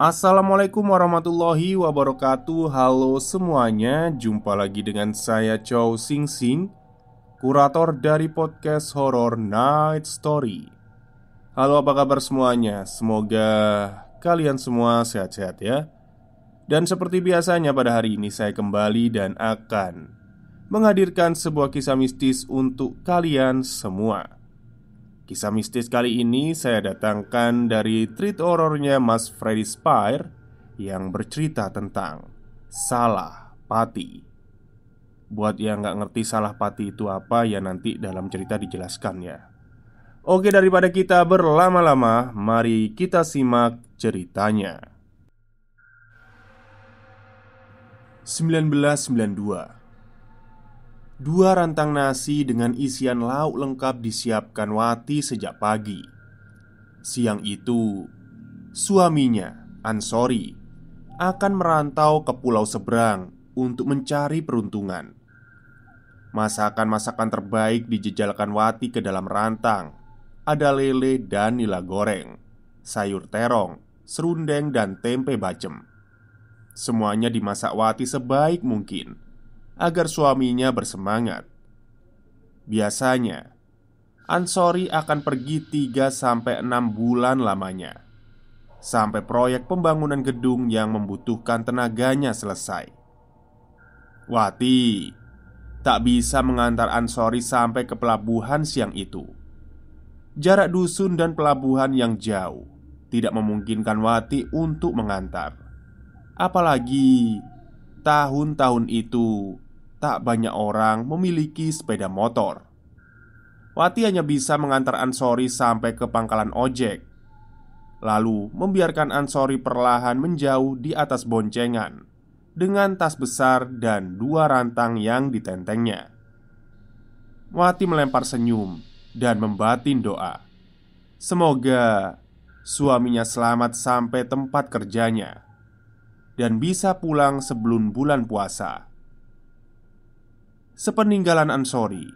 Assalamualaikum warahmatullahi wabarakatuh Halo semuanya Jumpa lagi dengan saya Chow Sing Sing Kurator dari podcast horror Night Story Halo apa kabar semuanya Semoga kalian semua sehat-sehat ya Dan seperti biasanya pada hari ini saya kembali dan akan Menghadirkan sebuah kisah mistis untuk kalian semua Kisah mistis kali ini saya datangkan dari treat horornya Mas Freddy Spire yang bercerita tentang Salah Pati. Buat yang nggak ngerti Salah Pati itu apa ya nanti dalam cerita dijelaskan ya. Oke daripada kita berlama-lama, mari kita simak ceritanya. 1992 Dua rantang nasi dengan isian lauk lengkap disiapkan Wati sejak pagi. Siang itu, suaminya, Ansori, akan merantau ke pulau seberang untuk mencari peruntungan. Masakan-masakan terbaik dijejalkan Wati ke dalam rantang. Ada lele dan nila goreng, sayur terong, serundeng dan tempe bacem. Semuanya dimasak Wati sebaik mungkin agar suaminya bersemangat. Biasanya, Ansori akan pergi 3-6 bulan lamanya Sampai proyek pembangunan gedung yang membutuhkan tenaganya selesai Wati tak bisa mengantar Ansori sampai ke pelabuhan siang itu Jarak dusun dan pelabuhan yang jauh Tidak memungkinkan Wati untuk mengantar Apalagi tahun-tahun itu tak banyak orang memiliki sepeda motor. Wati hanya bisa mengantar Ansori sampai ke pangkalan ojek, lalu membiarkan Ansori perlahan menjauh di atas boncengan dengan tas besar dan dua rantang yang ditentengnya. Wati melempar senyum dan membatin doa. Semoga suaminya selamat sampai tempat kerjanya dan bisa pulang sebelum bulan puasa. Sepeninggalan Ansori,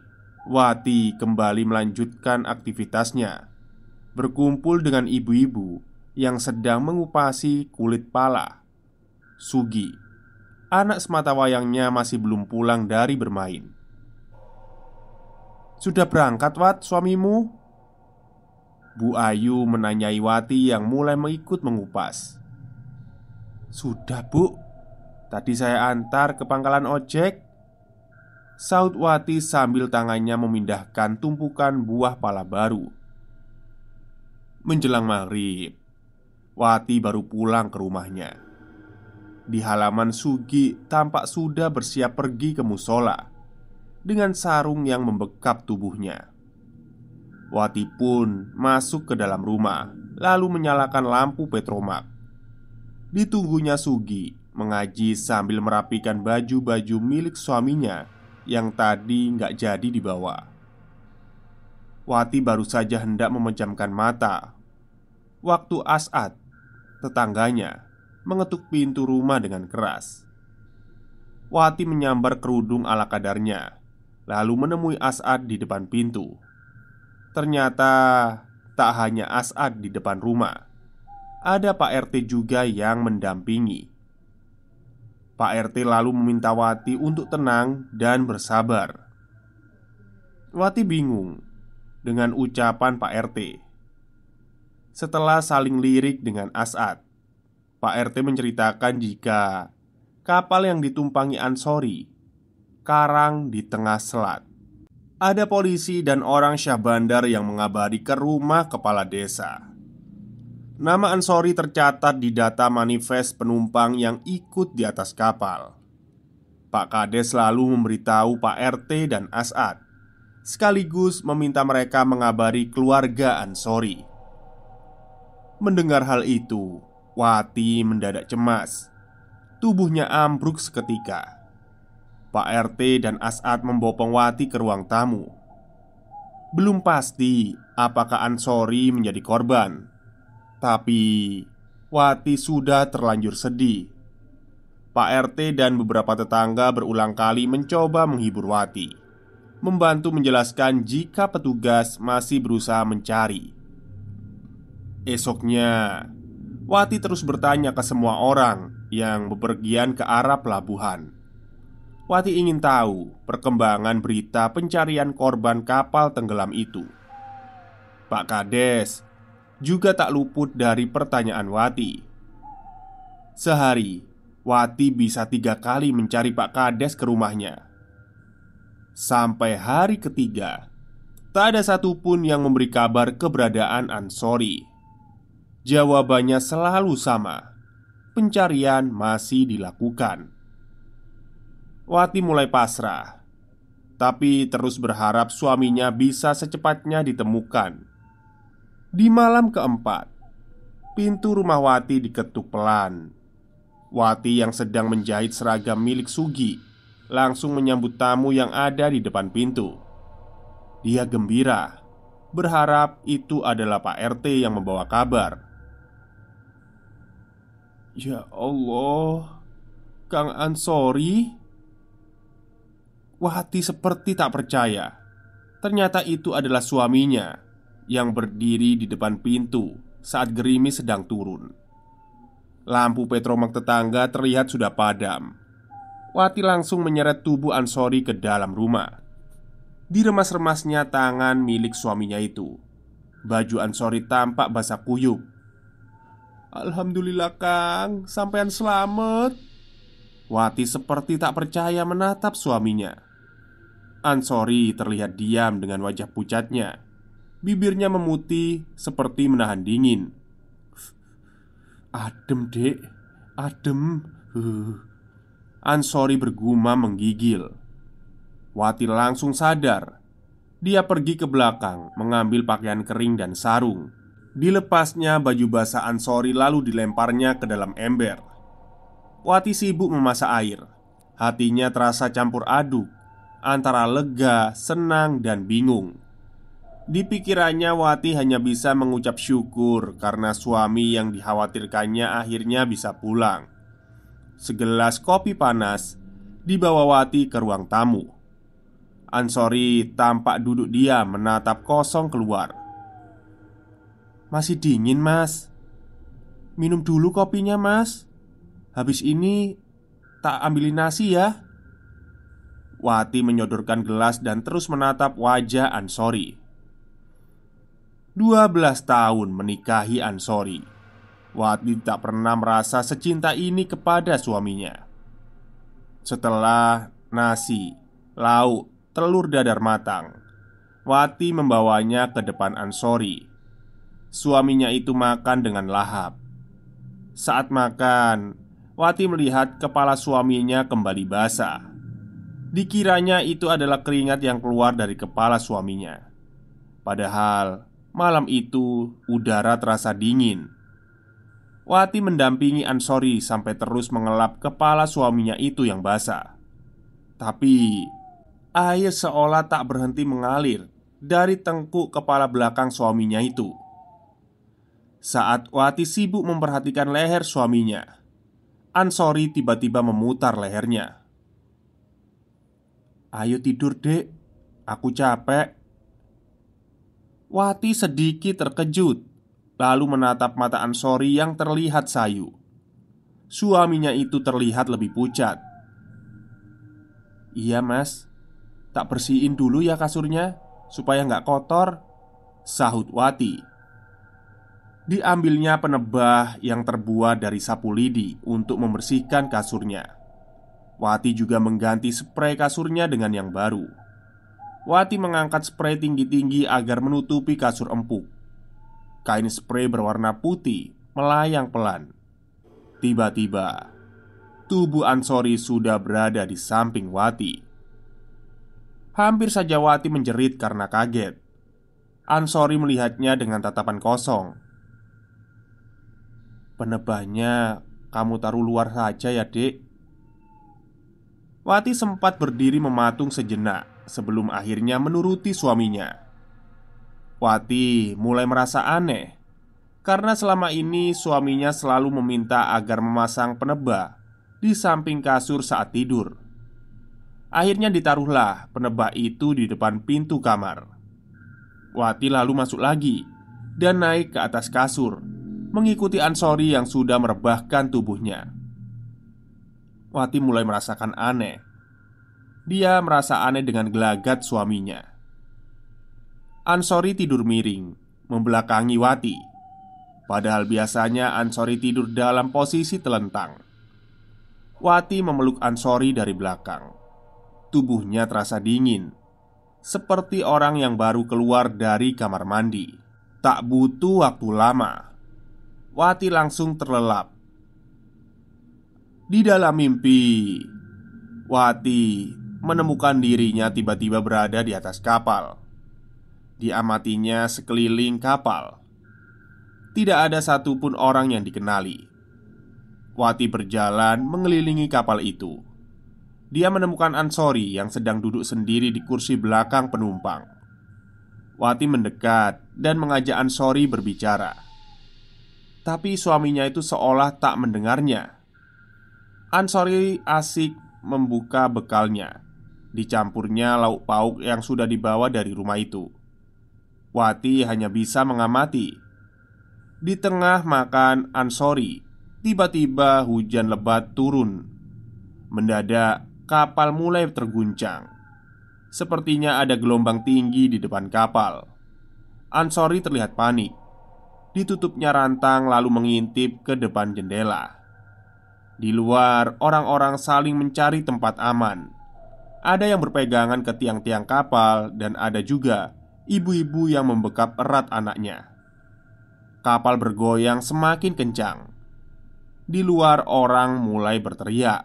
Wati kembali melanjutkan aktivitasnya, berkumpul dengan ibu-ibu yang sedang mengupasi kulit pala. Sugi, anak semata wayangnya masih belum pulang dari bermain. Sudah berangkat, Wat, suamimu? Bu Ayu menanyai Wati yang mulai mengikut mengupas. Sudah, Bu. Tadi saya antar ke pangkalan ojek Wati sambil tangannya memindahkan tumpukan buah pala baru Menjelang maghrib Wati baru pulang ke rumahnya Di halaman Sugi tampak sudah bersiap pergi ke musola Dengan sarung yang membekap tubuhnya Wati pun masuk ke dalam rumah Lalu menyalakan lampu petromak Ditunggunya Sugi mengaji sambil merapikan baju-baju milik suaminya yang tadi nggak jadi dibawa. Wati baru saja hendak memejamkan mata. Waktu Asad, tetangganya, mengetuk pintu rumah dengan keras. Wati menyambar kerudung ala kadarnya, lalu menemui Asad di depan pintu. Ternyata tak hanya Asad di depan rumah, ada Pak RT juga yang mendampingi. Pak RT lalu meminta Wati untuk tenang dan bersabar. Wati bingung dengan ucapan Pak RT. Setelah saling lirik dengan Asad, Pak RT menceritakan jika kapal yang ditumpangi Ansori karang di tengah selat. Ada polisi dan orang Syah Bandar yang mengabari ke rumah kepala desa. Nama Ansori tercatat di data manifest penumpang yang ikut di atas kapal. Pak Kades selalu memberitahu Pak RT dan Asad, sekaligus meminta mereka mengabari keluarga Ansori. Mendengar hal itu, Wati mendadak cemas. Tubuhnya ambruk seketika. Pak RT dan Asad membopong Wati ke ruang tamu. Belum pasti apakah Ansori menjadi korban, tapi Wati sudah terlanjur sedih. Pak RT dan beberapa tetangga berulang kali mencoba menghibur Wati, membantu menjelaskan jika petugas masih berusaha mencari. Esoknya, Wati terus bertanya ke semua orang yang bepergian ke arah pelabuhan. Wati ingin tahu perkembangan berita pencarian korban kapal tenggelam itu. Pak Kades juga tak luput dari pertanyaan Wati. Sehari, Wati bisa tiga kali mencari Pak Kades ke rumahnya. Sampai hari ketiga, tak ada satupun yang memberi kabar keberadaan Ansori. Jawabannya selalu sama: pencarian masih dilakukan. Wati mulai pasrah, tapi terus berharap suaminya bisa secepatnya ditemukan di malam keempat, pintu rumah Wati diketuk pelan. Wati yang sedang menjahit seragam milik Sugi langsung menyambut tamu yang ada di depan pintu. Dia gembira, berharap itu adalah Pak RT yang membawa kabar. Ya Allah, Kang Ansori. Wati seperti tak percaya. Ternyata itu adalah suaminya yang berdiri di depan pintu saat gerimis sedang turun. Lampu petromak tetangga terlihat sudah padam. Wati langsung menyeret tubuh Ansori ke dalam rumah. Di remas remasnya tangan milik suaminya itu. Baju Ansori tampak basah kuyup. Alhamdulillah Kang, sampean selamat. Wati seperti tak percaya menatap suaminya. Ansori terlihat diam dengan wajah pucatnya Bibirnya memutih seperti menahan dingin Adem dek Adem Ansori bergumam menggigil Wati langsung sadar Dia pergi ke belakang Mengambil pakaian kering dan sarung Dilepasnya baju basah Ansori lalu dilemparnya ke dalam ember Wati sibuk memasak air Hatinya terasa campur aduk Antara lega, senang, dan bingung di pikirannya, Wati hanya bisa mengucap syukur karena suami yang dikhawatirkannya akhirnya bisa pulang. Segelas kopi panas dibawa Wati ke ruang tamu. Ansori tampak duduk dia menatap kosong keluar. "Masih dingin, Mas. Minum dulu kopinya, Mas. Habis ini tak ambilin nasi ya." Wati menyodorkan gelas dan terus menatap wajah Ansori. 12 tahun menikahi Ansori Wati tak pernah merasa secinta ini kepada suaminya Setelah nasi, lauk, telur dadar matang Wati membawanya ke depan Ansori Suaminya itu makan dengan lahap Saat makan, Wati melihat kepala suaminya kembali basah Dikiranya itu adalah keringat yang keluar dari kepala suaminya Padahal Malam itu udara terasa dingin Wati mendampingi Ansori sampai terus mengelap kepala suaminya itu yang basah Tapi Air seolah tak berhenti mengalir Dari tengkuk kepala belakang suaminya itu Saat Wati sibuk memperhatikan leher suaminya Ansori tiba-tiba memutar lehernya Ayo tidur dek Aku capek Wati sedikit terkejut Lalu menatap mata Ansori yang terlihat sayu Suaminya itu terlihat lebih pucat Iya mas Tak bersihin dulu ya kasurnya Supaya nggak kotor Sahut Wati Diambilnya penebah yang terbuat dari sapu lidi Untuk membersihkan kasurnya Wati juga mengganti spray kasurnya dengan yang baru Wati mengangkat spray tinggi-tinggi agar menutupi kasur empuk. Kain spray berwarna putih melayang pelan. Tiba-tiba, tubuh Ansori sudah berada di samping Wati. Hampir saja Wati menjerit karena kaget. Ansori melihatnya dengan tatapan kosong. Penebahnya kamu taruh luar saja ya, Dek. Wati sempat berdiri mematung sejenak sebelum akhirnya menuruti suaminya. Wati mulai merasa aneh karena selama ini suaminya selalu meminta agar memasang penebak di samping kasur saat tidur. Akhirnya ditaruhlah penebak itu di depan pintu kamar. Wati lalu masuk lagi dan naik ke atas kasur, mengikuti Ansori yang sudah merebahkan tubuhnya. Wati mulai merasakan aneh dia merasa aneh dengan gelagat suaminya. Ansori tidur miring, membelakangi Wati. Padahal biasanya Ansori tidur dalam posisi telentang. Wati memeluk Ansori dari belakang. Tubuhnya terasa dingin, seperti orang yang baru keluar dari kamar mandi. Tak butuh waktu lama, Wati langsung terlelap. Di dalam mimpi, Wati menemukan dirinya tiba-tiba berada di atas kapal. Diamatinya sekeliling kapal, tidak ada satupun orang yang dikenali. Wati berjalan mengelilingi kapal itu. Dia menemukan Ansori yang sedang duduk sendiri di kursi belakang penumpang. Wati mendekat dan mengajak Ansori berbicara, tapi suaminya itu seolah tak mendengarnya. Ansori asik membuka bekalnya Dicampurnya lauk pauk yang sudah dibawa dari rumah itu Wati hanya bisa mengamati Di tengah makan ansori Tiba-tiba hujan lebat turun Mendadak kapal mulai terguncang Sepertinya ada gelombang tinggi di depan kapal Ansori terlihat panik Ditutupnya rantang lalu mengintip ke depan jendela Di luar, orang-orang saling mencari tempat aman ada yang berpegangan ke tiang-tiang kapal dan ada juga ibu-ibu yang membekap erat anaknya. Kapal bergoyang semakin kencang. Di luar orang mulai berteriak.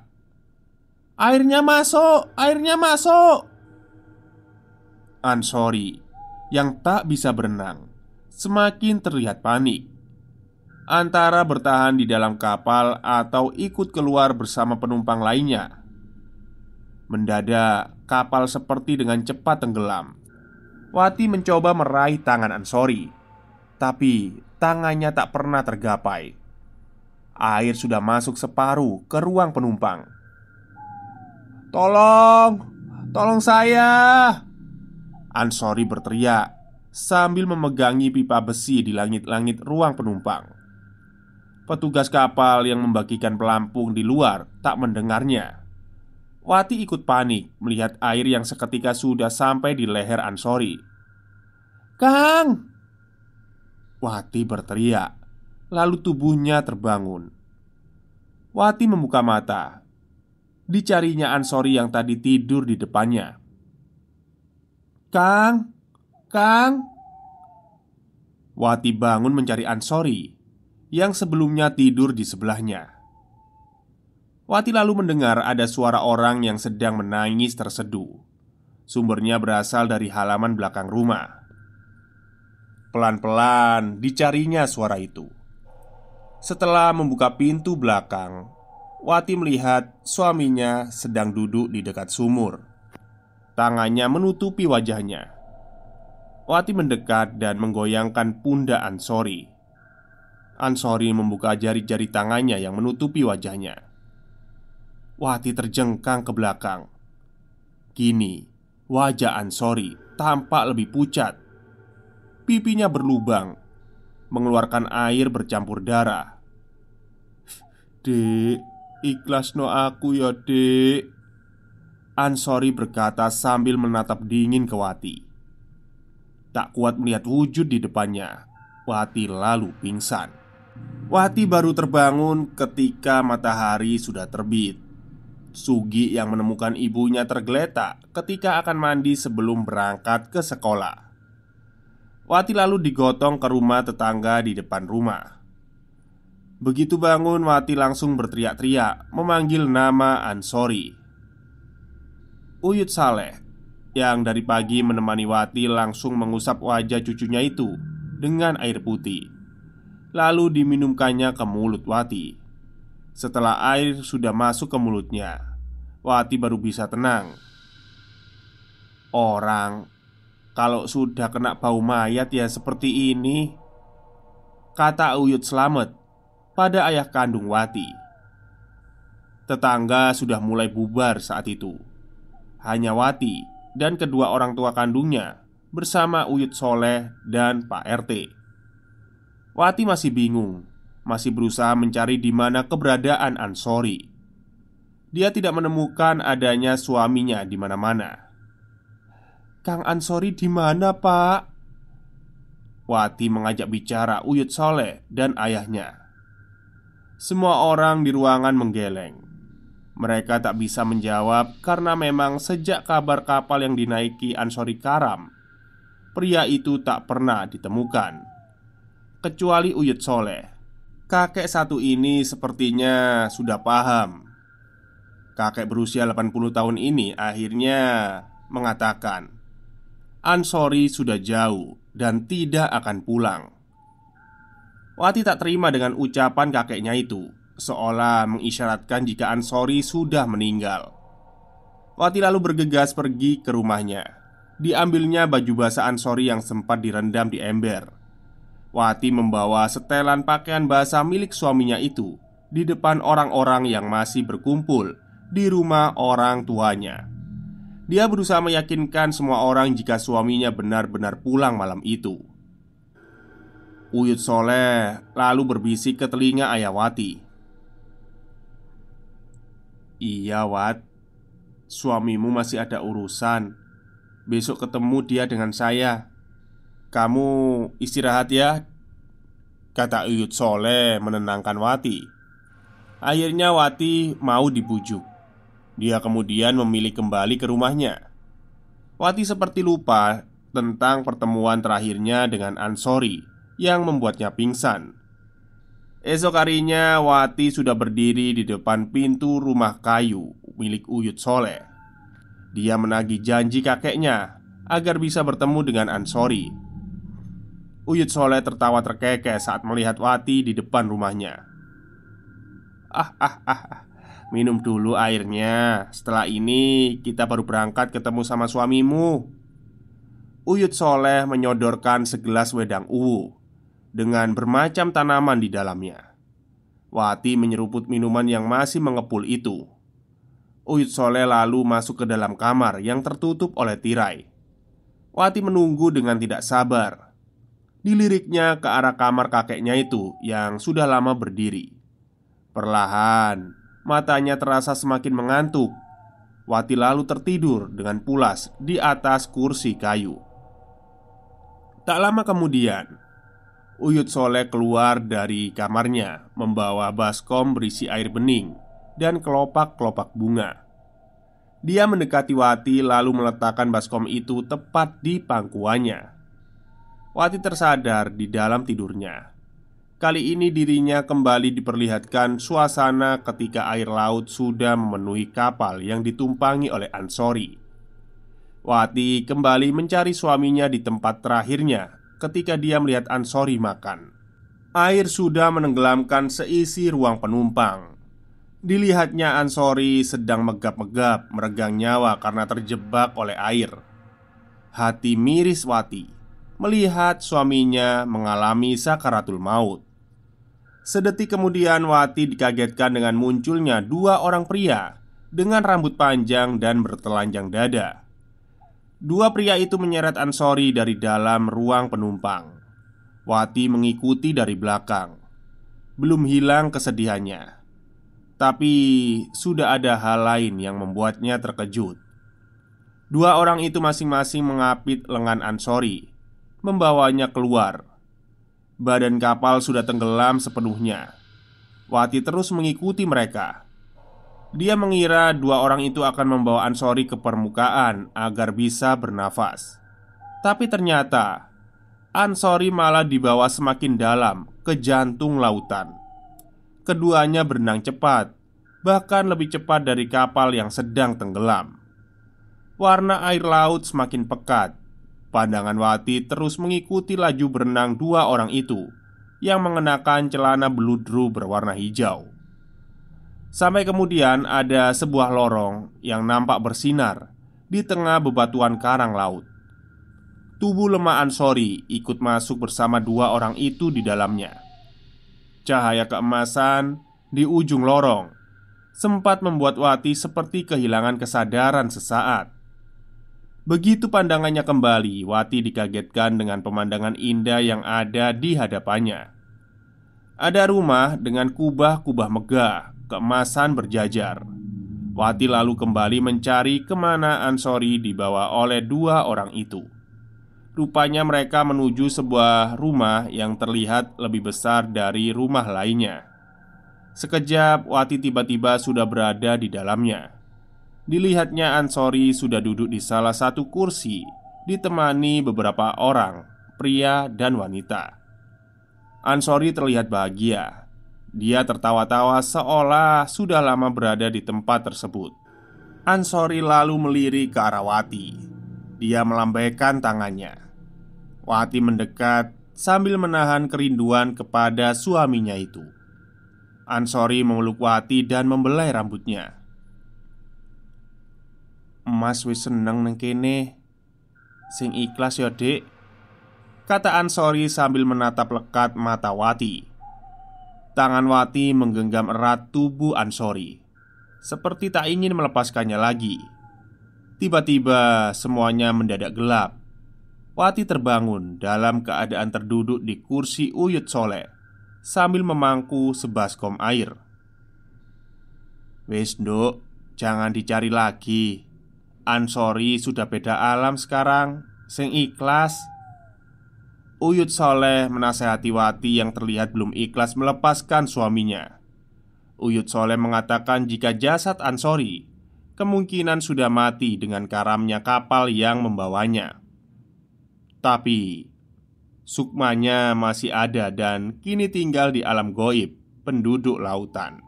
Airnya masuk, airnya masuk. Ansori yang tak bisa berenang semakin terlihat panik. Antara bertahan di dalam kapal atau ikut keluar bersama penumpang lainnya, Mendadak, kapal seperti dengan cepat tenggelam. Wati mencoba meraih tangan Ansori, tapi tangannya tak pernah tergapai. Air sudah masuk separuh ke ruang penumpang. "Tolong! Tolong saya!" Ansori berteriak sambil memegangi pipa besi di langit-langit ruang penumpang. Petugas kapal yang membagikan pelampung di luar tak mendengarnya. Wati ikut panik melihat air yang seketika sudah sampai di leher Ansori. "Kang!" Wati berteriak, lalu tubuhnya terbangun. Wati membuka mata. Dicarinya Ansori yang tadi tidur di depannya. "Kang! Kang!" Wati bangun mencari Ansori yang sebelumnya tidur di sebelahnya. Wati lalu mendengar ada suara orang yang sedang menangis terseduh. Sumbernya berasal dari halaman belakang rumah. Pelan-pelan dicarinya suara itu. Setelah membuka pintu belakang, Wati melihat suaminya sedang duduk di dekat sumur. Tangannya menutupi wajahnya. Wati mendekat dan menggoyangkan pundak Ansori. Ansori membuka jari-jari tangannya yang menutupi wajahnya. Wati terjengkang ke belakang. Kini, wajah Ansori tampak lebih pucat. Pipinya berlubang, mengeluarkan air bercampur darah. "Dek, ikhlas no aku ya, Dek." Ansori berkata sambil menatap dingin ke Wati. Tak kuat melihat wujud di depannya, Wati lalu pingsan. Wati baru terbangun ketika matahari sudah terbit. Sugi yang menemukan ibunya tergeletak ketika akan mandi sebelum berangkat ke sekolah. Wati lalu digotong ke rumah tetangga di depan rumah. Begitu bangun, Wati langsung berteriak-teriak memanggil nama Ansori. Uyut Saleh yang dari pagi menemani Wati langsung mengusap wajah cucunya itu dengan air putih, lalu diminumkannya ke mulut Wati. Setelah air sudah masuk ke mulutnya, Wati baru bisa tenang. Orang kalau sudah kena bau mayat ya seperti ini, kata Uyut Slamet pada ayah kandung Wati. Tetangga sudah mulai bubar saat itu. Hanya Wati dan kedua orang tua kandungnya bersama Uyut Soleh dan Pak RT. Wati masih bingung masih berusaha mencari di mana keberadaan Ansori. Dia tidak menemukan adanya suaminya di mana-mana. Kang Ansori di mana, Pak? Wati mengajak bicara Uyut Soleh dan ayahnya. Semua orang di ruangan menggeleng. Mereka tak bisa menjawab karena memang sejak kabar kapal yang dinaiki Ansori Karam, pria itu tak pernah ditemukan, kecuali Uyut Soleh Kakek satu ini sepertinya sudah paham Kakek berusia 80 tahun ini akhirnya mengatakan Ansori sudah jauh dan tidak akan pulang Wati tak terima dengan ucapan kakeknya itu Seolah mengisyaratkan jika Ansori sudah meninggal Wati lalu bergegas pergi ke rumahnya Diambilnya baju basah Ansori yang sempat direndam di ember Wati membawa setelan pakaian basah milik suaminya itu di depan orang-orang yang masih berkumpul di rumah orang tuanya. Dia berusaha meyakinkan semua orang jika suaminya benar-benar pulang malam itu. Uyut Soleh lalu berbisik ke telinga Ayah Wati. Iya Wat Suamimu masih ada urusan Besok ketemu dia dengan saya kamu istirahat ya Kata Uyut Soleh menenangkan Wati Akhirnya Wati mau dibujuk Dia kemudian memilih kembali ke rumahnya Wati seperti lupa tentang pertemuan terakhirnya dengan Ansori Yang membuatnya pingsan Esok harinya Wati sudah berdiri di depan pintu rumah kayu milik Uyut Soleh Dia menagih janji kakeknya agar bisa bertemu dengan Ansori Uyut Soleh tertawa terkekeh saat melihat Wati di depan rumahnya Ah ah ah, ah. Minum dulu airnya Setelah ini kita baru berangkat ketemu sama suamimu Uyut Soleh menyodorkan segelas wedang uwu Dengan bermacam tanaman di dalamnya Wati menyeruput minuman yang masih mengepul itu Uyut Soleh lalu masuk ke dalam kamar yang tertutup oleh tirai Wati menunggu dengan tidak sabar diliriknya ke arah kamar kakeknya itu yang sudah lama berdiri. Perlahan, matanya terasa semakin mengantuk. Wati lalu tertidur dengan pulas di atas kursi kayu. Tak lama kemudian, Uyut Soleh keluar dari kamarnya membawa baskom berisi air bening dan kelopak-kelopak bunga. Dia mendekati Wati lalu meletakkan baskom itu tepat di pangkuannya Wati tersadar di dalam tidurnya. Kali ini dirinya kembali diperlihatkan suasana ketika air laut sudah memenuhi kapal yang ditumpangi oleh Ansori. Wati kembali mencari suaminya di tempat terakhirnya ketika dia melihat Ansori makan. Air sudah menenggelamkan seisi ruang penumpang. Dilihatnya Ansori sedang megap-megap meregang nyawa karena terjebak oleh air. Hati miris Wati melihat suaminya mengalami sakaratul maut. Sedetik kemudian, Wati dikagetkan dengan munculnya dua orang pria dengan rambut panjang dan bertelanjang dada. Dua pria itu menyeret Ansori dari dalam ruang penumpang. Wati mengikuti dari belakang. Belum hilang kesedihannya, tapi sudah ada hal lain yang membuatnya terkejut. Dua orang itu masing-masing mengapit lengan Ansori membawanya keluar. Badan kapal sudah tenggelam sepenuhnya. Wati terus mengikuti mereka. Dia mengira dua orang itu akan membawa Ansori ke permukaan agar bisa bernafas. Tapi ternyata Ansori malah dibawa semakin dalam ke jantung lautan. Keduanya berenang cepat, bahkan lebih cepat dari kapal yang sedang tenggelam. Warna air laut semakin pekat, Pandangan Wati terus mengikuti laju berenang dua orang itu yang mengenakan celana beludru berwarna hijau. Sampai kemudian ada sebuah lorong yang nampak bersinar di tengah bebatuan karang laut. Tubuh lemah Ansori ikut masuk bersama dua orang itu di dalamnya. Cahaya keemasan di ujung lorong sempat membuat Wati seperti kehilangan kesadaran sesaat. Begitu pandangannya kembali, Wati dikagetkan dengan pemandangan indah yang ada di hadapannya. Ada rumah dengan kubah-kubah megah, keemasan berjajar. Wati lalu kembali mencari kemana Ansori dibawa oleh dua orang itu. Rupanya mereka menuju sebuah rumah yang terlihat lebih besar dari rumah lainnya. Sekejap, Wati tiba-tiba sudah berada di dalamnya. Dilihatnya Ansori sudah duduk di salah satu kursi Ditemani beberapa orang Pria dan wanita Ansori terlihat bahagia Dia tertawa-tawa seolah sudah lama berada di tempat tersebut Ansori lalu melirik ke arah Wati Dia melambaikan tangannya Wati mendekat sambil menahan kerinduan kepada suaminya itu Ansori memeluk Wati dan membelai rambutnya Mas wis seneng neng kene Sing ikhlas ya dek Kata Ansori sambil menatap lekat mata Wati Tangan Wati menggenggam erat tubuh Ansori Seperti tak ingin melepaskannya lagi Tiba-tiba semuanya mendadak gelap Wati terbangun dalam keadaan terduduk di kursi uyut solek Sambil memangku sebaskom air Wis nduk, jangan dicari lagi Ansori sudah beda alam sekarang Sing ikhlas Uyut Soleh menasehati Wati yang terlihat belum ikhlas melepaskan suaminya Uyut Soleh mengatakan jika jasad Ansori Kemungkinan sudah mati dengan karamnya kapal yang membawanya Tapi Sukmanya masih ada dan kini tinggal di alam goib Penduduk lautan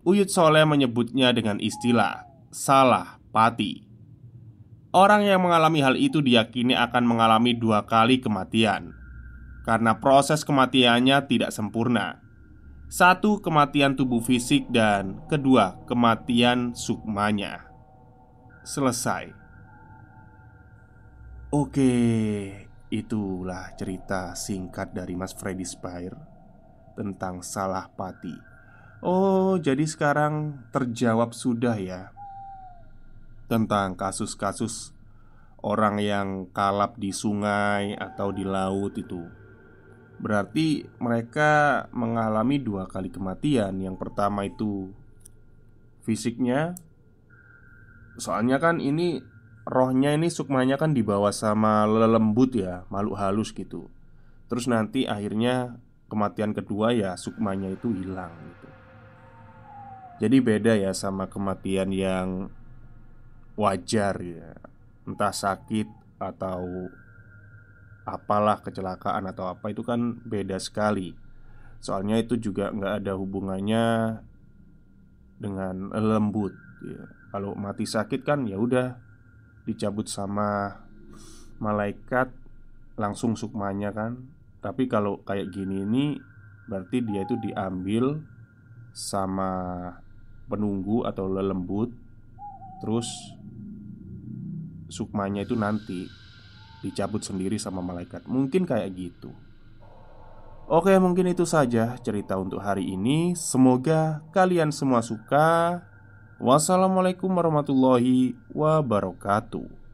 Uyut Soleh menyebutnya dengan istilah Salah Pati. Orang yang mengalami hal itu diyakini akan mengalami dua kali kematian karena proses kematiannya tidak sempurna. Satu, kematian tubuh fisik dan kedua, kematian sukmanya. Selesai. Oke, itulah cerita singkat dari Mas Freddy Spire tentang salah pati. Oh, jadi sekarang terjawab sudah ya tentang kasus-kasus orang yang kalap di sungai atau di laut itu. Berarti mereka mengalami dua kali kematian. Yang pertama itu fisiknya. Soalnya kan ini rohnya ini sukmanya kan dibawa sama lelembut ya, makhluk halus gitu. Terus nanti akhirnya kematian kedua ya sukmanya itu hilang gitu. Jadi beda ya sama kematian yang wajar ya entah sakit atau apalah kecelakaan atau apa itu kan beda sekali soalnya itu juga nggak ada hubungannya dengan lembut ya. kalau mati sakit kan ya udah dicabut sama malaikat langsung sukmanya kan tapi kalau kayak gini ini berarti dia itu diambil sama penunggu atau lelembut terus sukmanya itu nanti dicabut sendiri sama malaikat. Mungkin kayak gitu. Oke, mungkin itu saja cerita untuk hari ini. Semoga kalian semua suka. Wassalamualaikum warahmatullahi wabarakatuh.